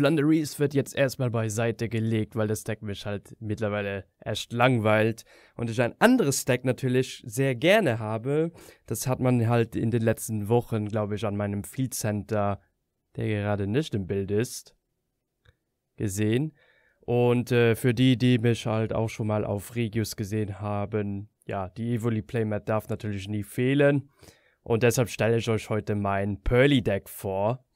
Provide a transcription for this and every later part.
Flanneries wird jetzt erstmal beiseite gelegt, weil das Deck mich halt mittlerweile echt langweilt und ich ein anderes Deck natürlich sehr gerne habe. Das hat man halt in den letzten Wochen, glaube ich, an meinem Field Center, der gerade nicht im Bild ist, gesehen. Und äh, für die, die mich halt auch schon mal auf Regius gesehen haben, ja, die Evoli Playmat darf natürlich nie fehlen. Und deshalb stelle ich euch heute mein Pearly Deck vor.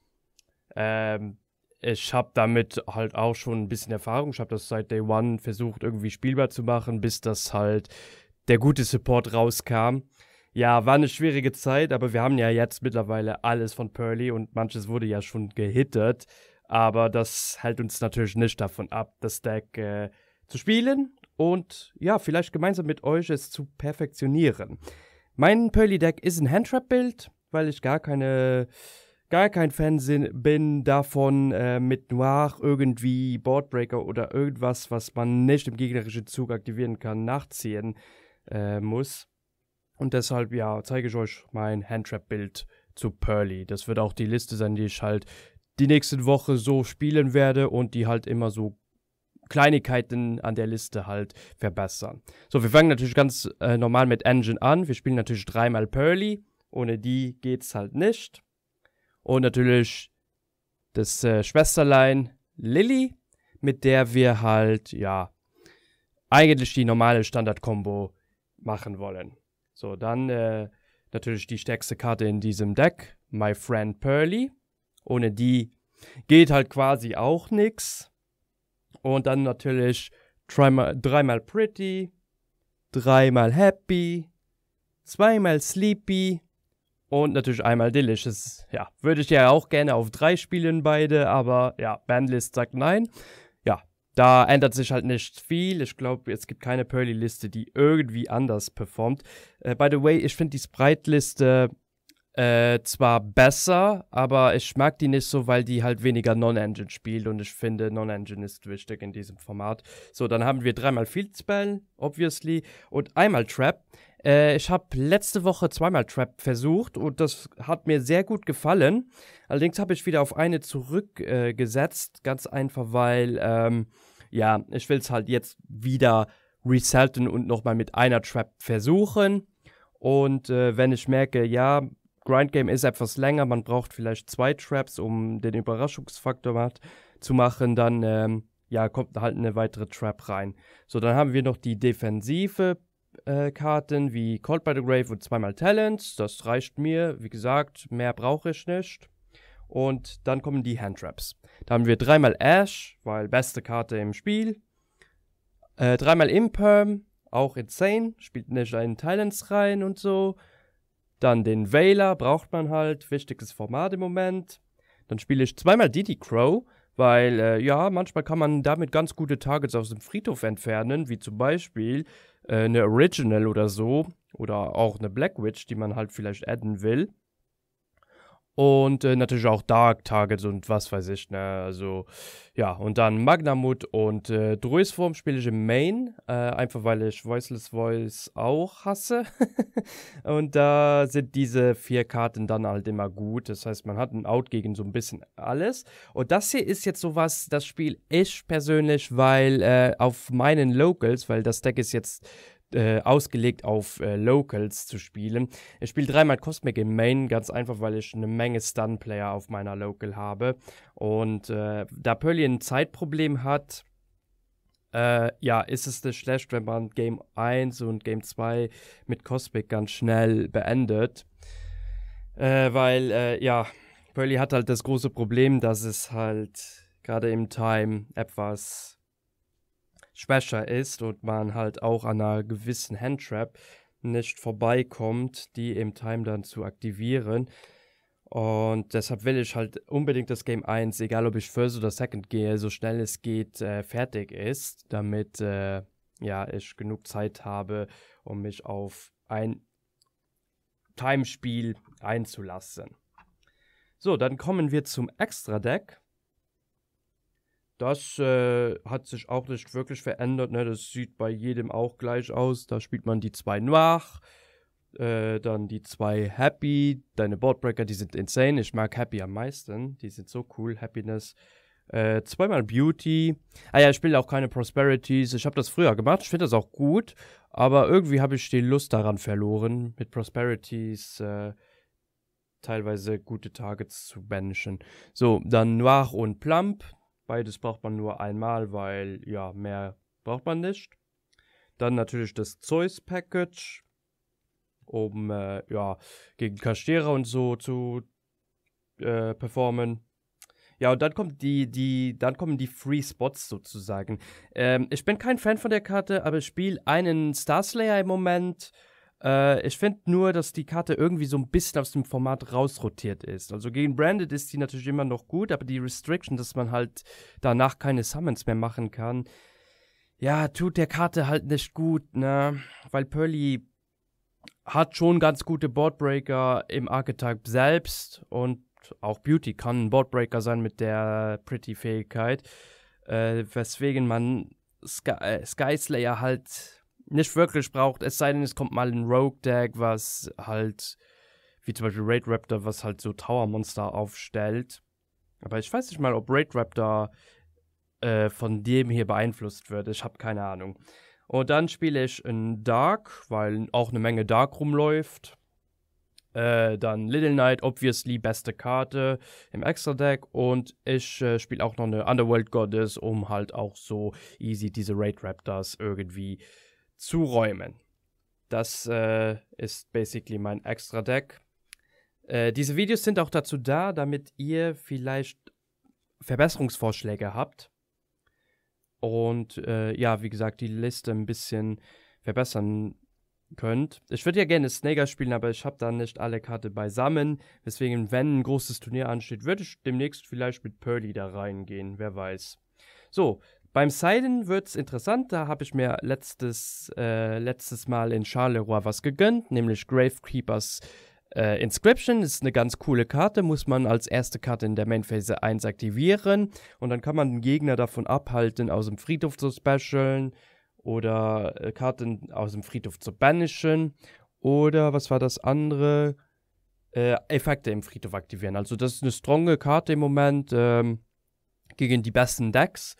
Ähm, ich habe damit halt auch schon ein bisschen Erfahrung. Ich habe das seit Day One versucht, irgendwie spielbar zu machen, bis das halt der gute Support rauskam. Ja, war eine schwierige Zeit, aber wir haben ja jetzt mittlerweile alles von Pearly und manches wurde ja schon gehittet. Aber das hält uns natürlich nicht davon ab, das Deck äh, zu spielen und ja, vielleicht gemeinsam mit euch es zu perfektionieren. Mein Pearly Deck ist ein Handtrap-Build, weil ich gar keine gar kein Fan bin davon, äh, mit Noir irgendwie Boardbreaker oder irgendwas, was man nicht im gegnerischen Zug aktivieren kann, nachziehen äh, muss. Und deshalb, ja, zeige ich euch mein Handtrap-Bild zu Pearly. Das wird auch die Liste sein, die ich halt die nächste Woche so spielen werde und die halt immer so Kleinigkeiten an der Liste halt verbessern. So, wir fangen natürlich ganz äh, normal mit Engine an. Wir spielen natürlich dreimal Pearly. Ohne die geht's halt nicht. Und natürlich das äh, Schwesterlein Lilly, mit der wir halt, ja, eigentlich die normale Standard-Kombo machen wollen. So, dann äh, natürlich die stärkste Karte in diesem Deck, My Friend Pearly. Ohne die geht halt quasi auch nichts. Und dann natürlich dreimal, dreimal Pretty, dreimal Happy, zweimal Sleepy und natürlich einmal Delicious. Ja, würde ich ja auch gerne auf drei spielen, beide, aber ja, Bandlist sagt nein. Ja, da ändert sich halt nicht viel. Ich glaube, es gibt keine Pearly-Liste, die irgendwie anders performt. Äh, by the way, ich finde die Sprite-Liste äh, zwar besser, aber ich mag die nicht so, weil die halt weniger Non-Engine spielt und ich finde, Non-Engine ist wichtig in diesem Format. So, dann haben wir dreimal Field Spell, obviously, und einmal Trap. Äh, ich habe letzte Woche zweimal Trap versucht und das hat mir sehr gut gefallen. Allerdings habe ich wieder auf eine zurückgesetzt, äh, ganz einfach, weil, ähm, ja, ich will es halt jetzt wieder reselten und nochmal mit einer Trap versuchen. Und äh, wenn ich merke, ja, Grindgame ist etwas länger, man braucht vielleicht zwei Traps, um den Überraschungsfaktor zu machen. Dann ähm, ja, kommt halt eine weitere Trap rein. So, dann haben wir noch die defensive äh, Karten wie Cold by the Grave und zweimal Talents. Das reicht mir, wie gesagt, mehr brauche ich nicht. Und dann kommen die Handtraps. Da haben wir dreimal Ash, weil beste Karte im Spiel. Äh, dreimal Imperm, auch insane, spielt nicht einen Talents rein und so. Dann den Wailer braucht man halt, wichtiges Format im Moment. Dann spiele ich zweimal Diddy Crow, weil äh, ja, manchmal kann man damit ganz gute Targets aus dem Friedhof entfernen, wie zum Beispiel äh, eine Original oder so. Oder auch eine Black Witch, die man halt vielleicht adden will. Und äh, natürlich auch Dark Target und was weiß ich, ne? Also, ja, und dann Magnamut und äh, Druisform spiele ich im Main, äh, einfach weil ich Voiceless Voice auch hasse. und da äh, sind diese vier Karten dann halt immer gut. Das heißt, man hat ein Out gegen so ein bisschen alles. Und das hier ist jetzt sowas, das Spiel ich persönlich, weil äh, auf meinen Locals, weil das Deck ist jetzt äh, ausgelegt auf äh, Locals zu spielen. Ich spiele dreimal Cosmic im Main, ganz einfach, weil ich eine Menge Stun-Player auf meiner Local habe. Und äh, da Pearly ein Zeitproblem hat, äh, ja, ist es nicht schlecht, wenn man Game 1 und Game 2 mit Cosmic ganz schnell beendet. Äh, weil, ja, Pearly hat halt das große Problem, dass es halt gerade im Time etwas schwächer ist und man halt auch an einer gewissen Handtrap nicht vorbeikommt, die im Time dann zu aktivieren. Und deshalb will ich halt unbedingt das Game 1, egal ob ich First oder Second gehe, so schnell es geht, äh, fertig ist, damit äh, ja, ich genug Zeit habe, um mich auf ein Timespiel einzulassen. So, dann kommen wir zum Extra-Deck das äh, hat sich auch nicht wirklich verändert. Ne? Das sieht bei jedem auch gleich aus. Da spielt man die zwei Noir, äh, dann die zwei Happy. Deine Boardbreaker, die sind insane. Ich mag Happy am meisten. Die sind so cool. Happiness. Äh, zweimal Beauty. Ah ja, ich spiele auch keine Prosperities. Ich habe das früher gemacht. Ich finde das auch gut. Aber irgendwie habe ich die Lust daran verloren, mit Prosperities äh, teilweise gute Targets zu banishen. So, dann Noir und Plump. Beides braucht man nur einmal, weil ja, mehr braucht man nicht. Dann natürlich das Zeus Package, um äh, ja, gegen Kaschera und so zu äh, performen. Ja, und dann kommt die, die, dann kommen die Free Spots sozusagen. Ähm, ich bin kein Fan von der Karte, aber ich spiele einen Star Slayer im Moment äh, ich finde nur, dass die Karte irgendwie so ein bisschen aus dem Format rausrotiert ist. Also gegen Branded ist die natürlich immer noch gut, aber die Restriction, dass man halt danach keine Summons mehr machen kann, ja, tut der Karte halt nicht gut, ne? Weil Pearly hat schon ganz gute Boardbreaker im Archetype selbst und auch Beauty kann ein Boardbreaker sein mit der Pretty-Fähigkeit, äh, weswegen man Sky, äh, Sky Slayer halt nicht wirklich braucht, es sei denn, es kommt mal ein Rogue-Deck, was halt, wie zum Beispiel Raid Raptor, was halt so Tower-Monster aufstellt. Aber ich weiß nicht mal, ob Raid Raptor äh, von dem hier beeinflusst wird. Ich habe keine Ahnung. Und dann spiele ich ein Dark, weil auch eine Menge Dark rumläuft. Äh, dann Little Knight, obviously beste Karte im Extra-Deck. Und ich äh, spiele auch noch eine Underworld Goddess, um halt auch so easy diese Raid Raptors irgendwie äh, zu räumen. Das äh, ist basically mein extra Deck. Äh, diese Videos sind auch dazu da, damit ihr vielleicht Verbesserungsvorschläge habt. Und äh, ja, wie gesagt, die Liste ein bisschen verbessern könnt. Ich würde ja gerne Snagger spielen, aber ich habe da nicht alle Karte beisammen. Deswegen, wenn ein großes Turnier ansteht, würde ich demnächst vielleicht mit Pearly da reingehen. Wer weiß. So, beim Silent wird es interessant, da habe ich mir letztes, äh, letztes Mal in Charleroi was gegönnt, nämlich Gravekeepers äh, Inscription. Ist eine ganz coole Karte, muss man als erste Karte in der Mainphase 1 aktivieren und dann kann man den Gegner davon abhalten, aus dem Friedhof zu specialen oder äh, Karten aus dem Friedhof zu banishen oder was war das andere? Äh, Effekte im Friedhof aktivieren. Also das ist eine stronge Karte im Moment ähm, gegen die besten Decks.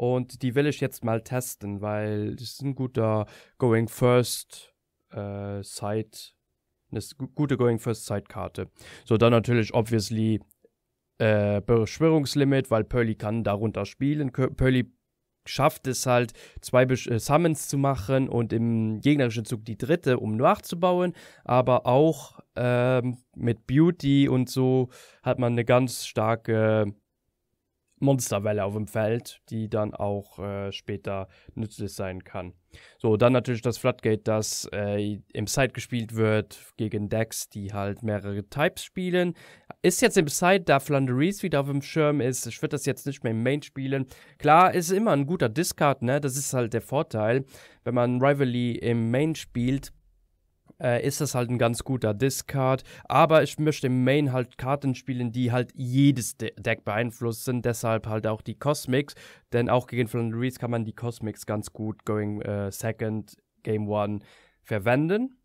Und die will ich jetzt mal testen, weil das ist ein guter Going First äh, Side, eine gute Going First Side Karte. So, dann natürlich obviously äh, Beschwörungslimit, weil Pearly kann darunter spielen. Pearly schafft es halt, zwei Be äh, Summons zu machen und im gegnerischen Zug die dritte, um nachzubauen. Aber auch ähm, mit Beauty und so hat man eine ganz starke Monsterwelle auf dem Feld, die dann auch äh, später nützlich sein kann. So, dann natürlich das Floodgate, das äh, im Side gespielt wird gegen Decks, die halt mehrere Types spielen. Ist jetzt im Side, da Flanderies wieder auf dem Schirm ist. Ich würde das jetzt nicht mehr im Main spielen. Klar, ist immer ein guter Discard, ne? Das ist halt der Vorteil. Wenn man Rivalry im Main spielt, äh, ist das halt ein ganz guter Discard. Aber ich möchte im Main halt Karten spielen, die halt jedes De Deck beeinflussen. Deshalb halt auch die Cosmics. Denn auch gegen Flan Reese kann man die Cosmics ganz gut going äh, second, Game One verwenden.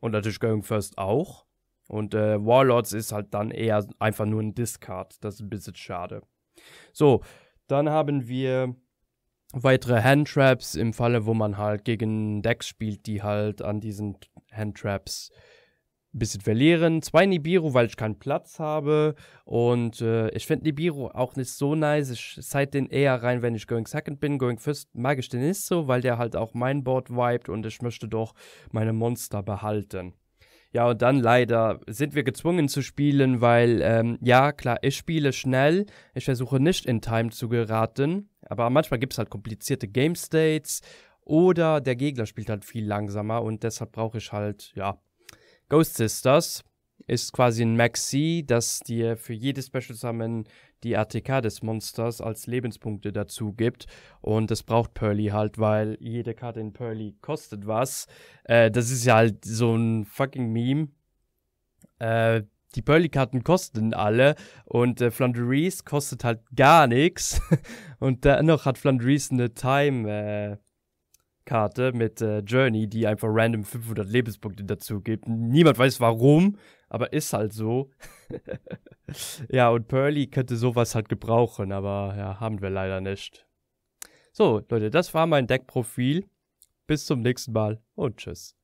Und natürlich going first auch. Und äh, Warlords ist halt dann eher einfach nur ein Discard. Das ist ein bisschen schade. So, dann haben wir weitere Handtraps im Falle, wo man halt gegen Decks spielt, die halt an diesen Handtraps ein bisschen verlieren. Zwei Nibiru, weil ich keinen Platz habe. Und äh, ich finde Nibiru auch nicht so nice. Ich side den eher rein, wenn ich Going Second bin. Going First mag ich den nicht so, weil der halt auch mein Board vibet und ich möchte doch meine Monster behalten. Ja, und dann leider sind wir gezwungen zu spielen, weil, ähm, ja, klar, ich spiele schnell. Ich versuche nicht in Time zu geraten. Aber manchmal gibt es halt komplizierte Game States oder der Gegner spielt halt viel langsamer und deshalb brauche ich halt, ja. Ghost Sisters ist quasi ein Maxi, das dir für jedes Special Summon die ATK des Monsters als Lebenspunkte dazu gibt. Und das braucht Pearly halt, weil jede Karte in Pearly kostet was. Äh, das ist ja halt so ein fucking Meme. Äh, die Pearly-Karten kosten alle und äh, Flandries kostet halt gar nichts. und dennoch hat Flandries eine Time, äh, Karte mit äh, Journey, die einfach random 500 Lebenspunkte dazu gibt. Niemand weiß warum, aber ist halt so. ja, und Pearly könnte sowas halt gebrauchen, aber ja, haben wir leider nicht. So, Leute, das war mein Deckprofil. Bis zum nächsten Mal und tschüss.